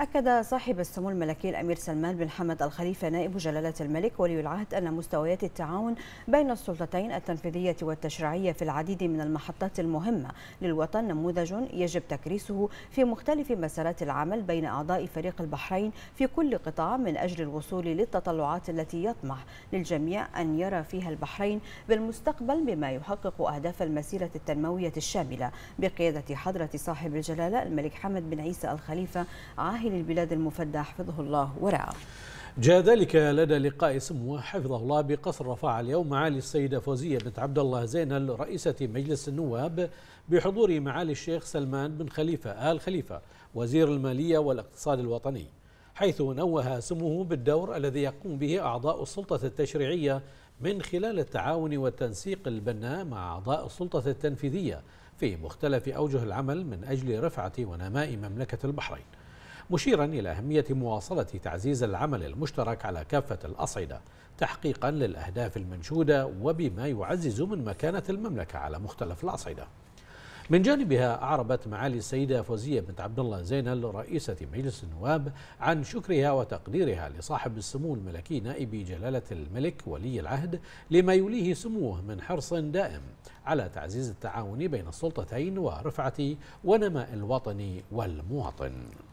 أكد صاحب السمو الملكي الأمير سلمان بن حمد الخليفة نائب جلالة الملك ولي العهد أن مستويات التعاون بين السلطتين التنفيذية والتشريعية في العديد من المحطات المهمة للوطن نموذج يجب تكريسه في مختلف مسارات العمل بين أعضاء فريق البحرين في كل قطاع من أجل الوصول للتطلعات التي يطمح للجميع أن يرى فيها البحرين بالمستقبل بما يحقق أهداف المسيرة التنموية الشاملة بقيادة حضرة صاحب الجلالة الملك حمد بن عيسى الخليفة عاهد الراحل البلاد المفدى حفظه الله ورعاه جاء ذلك لدى لقاء سموه حفظه الله بقصر رفاع اليوم معالي السيدة فوزية بنت عبد الله زينل رئيسة مجلس النواب بحضور معالي الشيخ سلمان بن خليفة آل خليفة وزير المالية والاقتصاد الوطني حيث نوه سموه بالدور الذي يقوم به أعضاء السلطة التشريعية من خلال التعاون والتنسيق البناء مع أعضاء السلطة التنفيذية في مختلف أوجه العمل من أجل رفعة ونماء مملكة البحرين مشيرا إلى أهمية مواصلة تعزيز العمل المشترك على كافة الأصعدة تحقيقا للأهداف المنشودة وبما يعزز من مكانة المملكة على مختلف الأصعدة من جانبها أعربت معالي السيدة فوزية بنت عبد الله زينل رئيسة مجلس النواب عن شكرها وتقديرها لصاحب السمو الملكي نائب جلالة الملك ولي العهد لما يوليه سموه من حرص دائم على تعزيز التعاون بين السلطتين ورفعة ونماء الوطن والمواطن